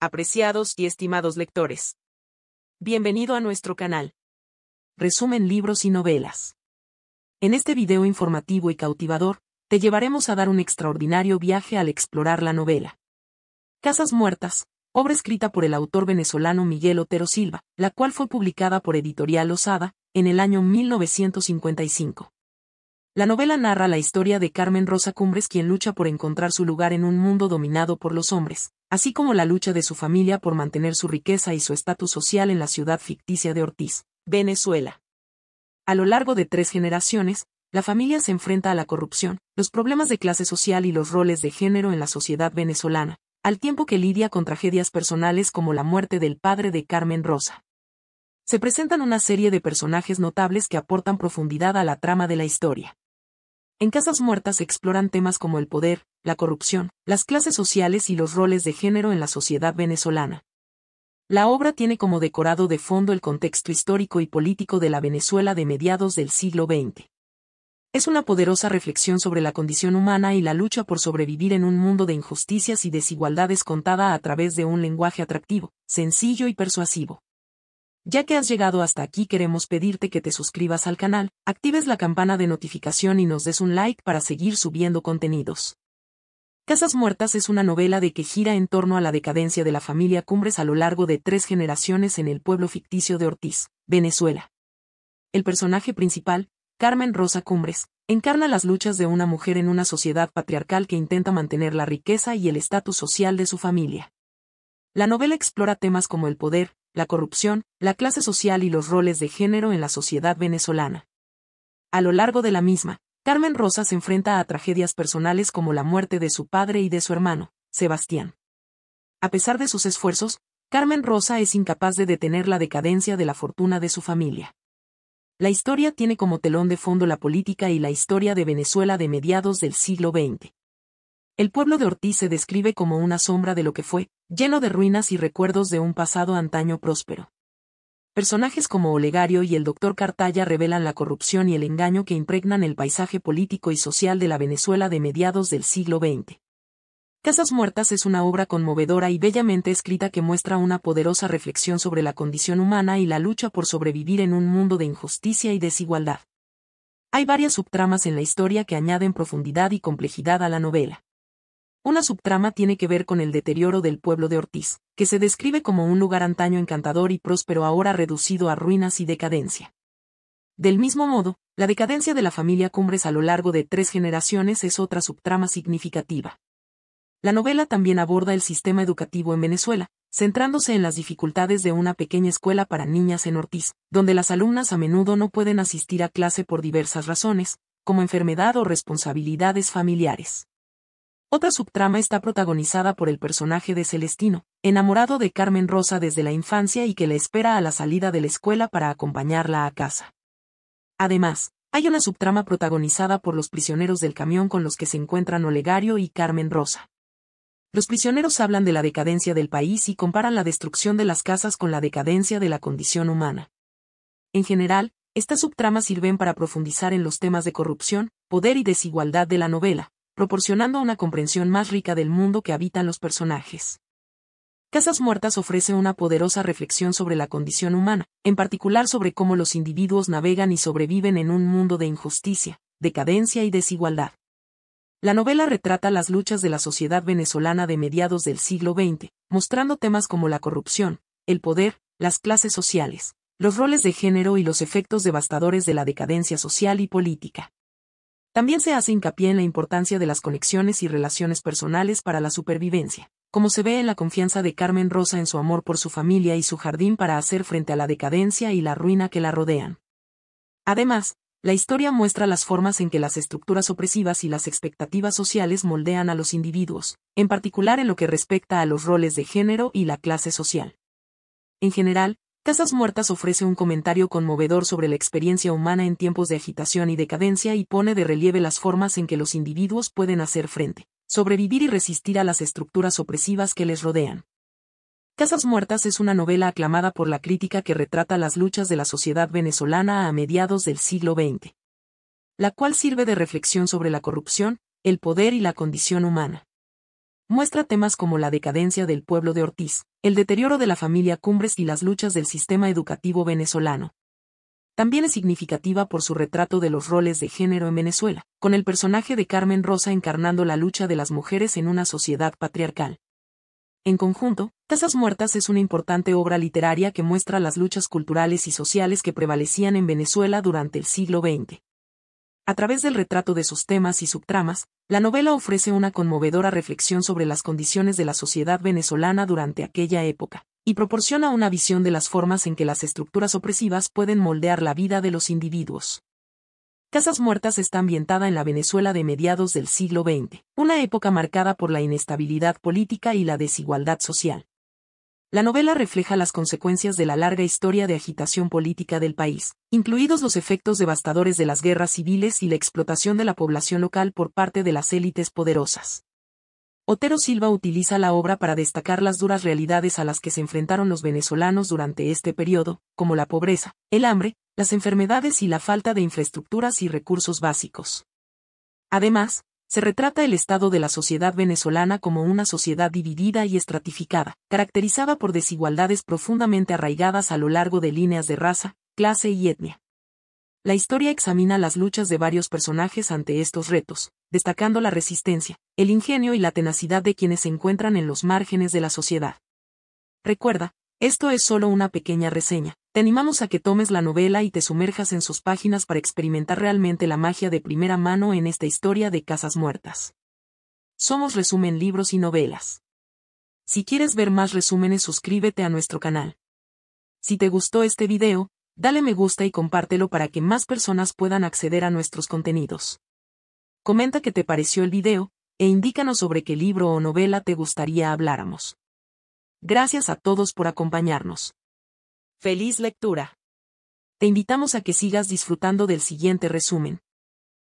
apreciados y estimados lectores. Bienvenido a nuestro canal. Resumen libros y novelas. En este video informativo y cautivador, te llevaremos a dar un extraordinario viaje al explorar la novela. Casas Muertas, obra escrita por el autor venezolano Miguel Otero Silva, la cual fue publicada por Editorial Osada en el año 1955. La novela narra la historia de Carmen Rosa Cumbres quien lucha por encontrar su lugar en un mundo dominado por los hombres, así como la lucha de su familia por mantener su riqueza y su estatus social en la ciudad ficticia de Ortiz, Venezuela. A lo largo de tres generaciones, la familia se enfrenta a la corrupción, los problemas de clase social y los roles de género en la sociedad venezolana, al tiempo que lidia con tragedias personales como la muerte del padre de Carmen Rosa. Se presentan una serie de personajes notables que aportan profundidad a la trama de la historia. En Casas Muertas exploran temas como el poder, la corrupción, las clases sociales y los roles de género en la sociedad venezolana. La obra tiene como decorado de fondo el contexto histórico y político de la Venezuela de mediados del siglo XX. Es una poderosa reflexión sobre la condición humana y la lucha por sobrevivir en un mundo de injusticias y desigualdades contada a través de un lenguaje atractivo, sencillo y persuasivo. Ya que has llegado hasta aquí queremos pedirte que te suscribas al canal, actives la campana de notificación y nos des un like para seguir subiendo contenidos. Casas Muertas es una novela de que gira en torno a la decadencia de la familia Cumbres a lo largo de tres generaciones en el pueblo ficticio de Ortiz, Venezuela. El personaje principal, Carmen Rosa Cumbres, encarna las luchas de una mujer en una sociedad patriarcal que intenta mantener la riqueza y el estatus social de su familia. La novela explora temas como el poder, la corrupción, la clase social y los roles de género en la sociedad venezolana. A lo largo de la misma, Carmen Rosa se enfrenta a tragedias personales como la muerte de su padre y de su hermano, Sebastián. A pesar de sus esfuerzos, Carmen Rosa es incapaz de detener la decadencia de la fortuna de su familia. La historia tiene como telón de fondo la política y la historia de Venezuela de mediados del siglo XX. El pueblo de Ortiz se describe como una sombra de lo que fue, lleno de ruinas y recuerdos de un pasado antaño próspero. Personajes como Olegario y el doctor Cartaya revelan la corrupción y el engaño que impregnan el paisaje político y social de la Venezuela de mediados del siglo XX. Casas Muertas es una obra conmovedora y bellamente escrita que muestra una poderosa reflexión sobre la condición humana y la lucha por sobrevivir en un mundo de injusticia y desigualdad. Hay varias subtramas en la historia que añaden profundidad y complejidad a la novela. Una subtrama tiene que ver con el deterioro del pueblo de Ortiz, que se describe como un lugar antaño encantador y próspero ahora reducido a ruinas y decadencia. Del mismo modo, la decadencia de la familia Cumbres a lo largo de tres generaciones es otra subtrama significativa. La novela también aborda el sistema educativo en Venezuela, centrándose en las dificultades de una pequeña escuela para niñas en Ortiz, donde las alumnas a menudo no pueden asistir a clase por diversas razones, como enfermedad o responsabilidades familiares. Otra subtrama está protagonizada por el personaje de Celestino, enamorado de Carmen Rosa desde la infancia y que la espera a la salida de la escuela para acompañarla a casa. Además, hay una subtrama protagonizada por los prisioneros del camión con los que se encuentran Olegario y Carmen Rosa. Los prisioneros hablan de la decadencia del país y comparan la destrucción de las casas con la decadencia de la condición humana. En general, estas subtramas sirven para profundizar en los temas de corrupción, poder y desigualdad de la novela, proporcionando una comprensión más rica del mundo que habitan los personajes. Casas Muertas ofrece una poderosa reflexión sobre la condición humana, en particular sobre cómo los individuos navegan y sobreviven en un mundo de injusticia, decadencia y desigualdad. La novela retrata las luchas de la sociedad venezolana de mediados del siglo XX, mostrando temas como la corrupción, el poder, las clases sociales, los roles de género y los efectos devastadores de la decadencia social y política. También se hace hincapié en la importancia de las conexiones y relaciones personales para la supervivencia, como se ve en la confianza de Carmen Rosa en su amor por su familia y su jardín para hacer frente a la decadencia y la ruina que la rodean. Además, la historia muestra las formas en que las estructuras opresivas y las expectativas sociales moldean a los individuos, en particular en lo que respecta a los roles de género y la clase social. En general, Casas Muertas ofrece un comentario conmovedor sobre la experiencia humana en tiempos de agitación y decadencia y pone de relieve las formas en que los individuos pueden hacer frente, sobrevivir y resistir a las estructuras opresivas que les rodean. Casas Muertas es una novela aclamada por la crítica que retrata las luchas de la sociedad venezolana a mediados del siglo XX, la cual sirve de reflexión sobre la corrupción, el poder y la condición humana muestra temas como la decadencia del pueblo de Ortiz, el deterioro de la familia Cumbres y las luchas del sistema educativo venezolano. También es significativa por su retrato de los roles de género en Venezuela, con el personaje de Carmen Rosa encarnando la lucha de las mujeres en una sociedad patriarcal. En conjunto, Casas Muertas es una importante obra literaria que muestra las luchas culturales y sociales que prevalecían en Venezuela durante el siglo XX. A través del retrato de sus temas y subtramas, la novela ofrece una conmovedora reflexión sobre las condiciones de la sociedad venezolana durante aquella época, y proporciona una visión de las formas en que las estructuras opresivas pueden moldear la vida de los individuos. Casas Muertas está ambientada en la Venezuela de mediados del siglo XX, una época marcada por la inestabilidad política y la desigualdad social. La novela refleja las consecuencias de la larga historia de agitación política del país, incluidos los efectos devastadores de las guerras civiles y la explotación de la población local por parte de las élites poderosas. Otero Silva utiliza la obra para destacar las duras realidades a las que se enfrentaron los venezolanos durante este periodo, como la pobreza, el hambre, las enfermedades y la falta de infraestructuras y recursos básicos. Además, se retrata el estado de la sociedad venezolana como una sociedad dividida y estratificada, caracterizada por desigualdades profundamente arraigadas a lo largo de líneas de raza, clase y etnia. La historia examina las luchas de varios personajes ante estos retos, destacando la resistencia, el ingenio y la tenacidad de quienes se encuentran en los márgenes de la sociedad. Recuerda, esto es solo una pequeña reseña. Te animamos a que tomes la novela y te sumerjas en sus páginas para experimentar realmente la magia de primera mano en esta historia de casas muertas. Somos Resumen Libros y Novelas. Si quieres ver más resúmenes suscríbete a nuestro canal. Si te gustó este video, dale me gusta y compártelo para que más personas puedan acceder a nuestros contenidos. Comenta qué te pareció el video, e indícanos sobre qué libro o novela te gustaría habláramos. Gracias a todos por acompañarnos. Feliz lectura. Te invitamos a que sigas disfrutando del siguiente resumen.